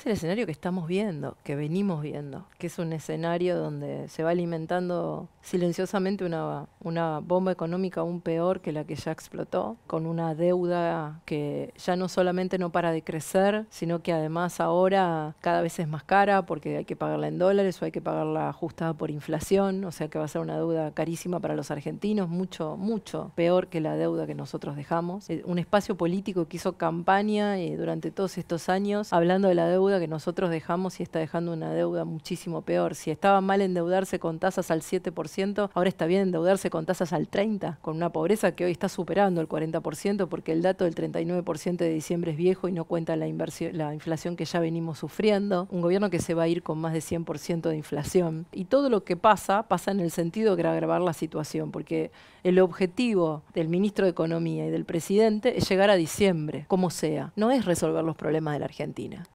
es el escenario que estamos viendo, que venimos viendo, que es un escenario donde se va alimentando silenciosamente una, una bomba económica aún peor que la que ya explotó, con una deuda que ya no solamente no para de crecer, sino que además ahora cada vez es más cara porque hay que pagarla en dólares o hay que pagarla ajustada por inflación, o sea que va a ser una deuda carísima para los argentinos, mucho, mucho peor que la deuda que nosotros dejamos. Eh, un espacio político que hizo campaña eh, durante todos estos años hablando de la deuda que nosotros dejamos y está dejando una deuda muchísimo peor. Si estaba mal endeudarse con tasas al 7%, ahora está bien endeudarse con tasas al 30%, con una pobreza que hoy está superando el 40%, porque el dato del 39% de diciembre es viejo y no cuenta la, la inflación que ya venimos sufriendo. Un gobierno que se va a ir con más de 100% de inflación. Y todo lo que pasa, pasa en el sentido de agravar la situación, porque el objetivo del ministro de Economía y del presidente es llegar a diciembre, como sea. No es resolver los problemas de la Argentina.